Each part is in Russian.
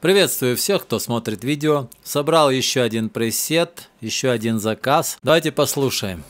Приветствую всех, кто смотрит видео. Собрал еще один пресет, еще один заказ. Давайте послушаем.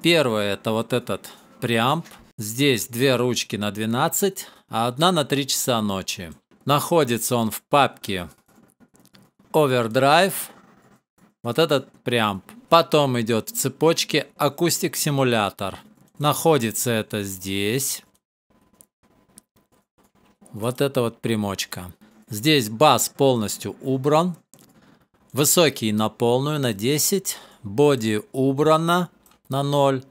Первое это вот этот преамп. Здесь две ручки на 12, а одна на 3 часа ночи. Находится он в папке Overdrive. Вот этот прям. Потом идет в цепочке Acoustic Simulator. Находится это здесь. Вот эта вот примочка. Здесь бас полностью убран. Высокий на полную, на 10. Боди убрано на 0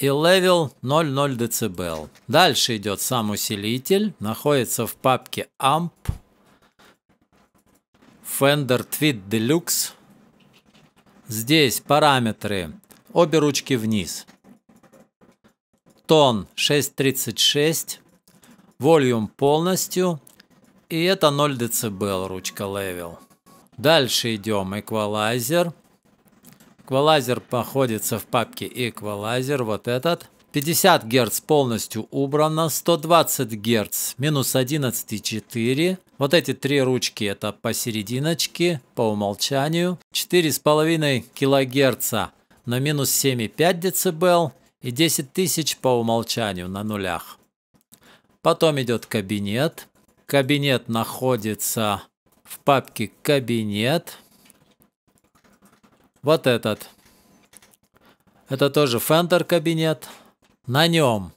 и левел 0,0 дБ. Дальше идет сам усилитель, находится в папке AMP, Fender Tweed Deluxe. Здесь параметры, обе ручки вниз. Тон 636, волюм полностью, и это 0 дБ ручка левел. Дальше идем эквалайзер, Эквалайзер находится в папке эквалайзер, вот этот. 50 Гц полностью убрано, 120 Гц минус 11,4. Вот эти три ручки это посерединочке по умолчанию. 4,5 кГц на минус 7,5 дБ и 10 тысяч по умолчанию на нулях. Потом идет кабинет. Кабинет находится в папке «Кабинет». Вот этот. Это тоже Fender кабинет. На нем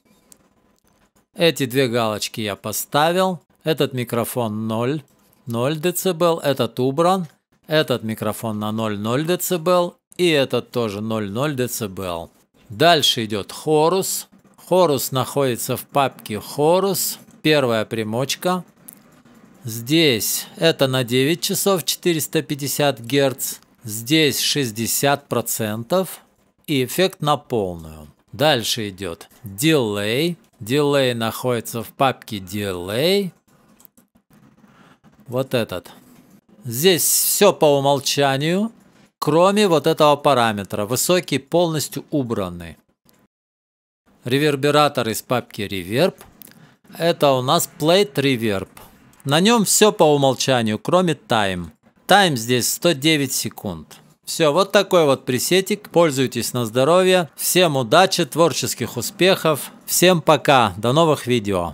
эти две галочки я поставил. Этот микрофон 0, 0 дБ, этот убран. Этот микрофон на 0, 0 дБ. И этот тоже 0, 0 дБ. Дальше идет хорус. Хорус находится в папке хорус. Первая примочка. Здесь это на 9 часов 450 Гц. Здесь 60% и эффект на полную. Дальше идет Delay. Delay находится в папке Delay. Вот этот. Здесь все по умолчанию, кроме вот этого параметра. Высокий полностью убраны. Ревербератор из папки Reverb. Это у нас Plate Reverb. На нем все по умолчанию, кроме Time. Тайм здесь 109 секунд. Все, вот такой вот пресетик. Пользуйтесь на здоровье. Всем удачи, творческих успехов. Всем пока. До новых видео.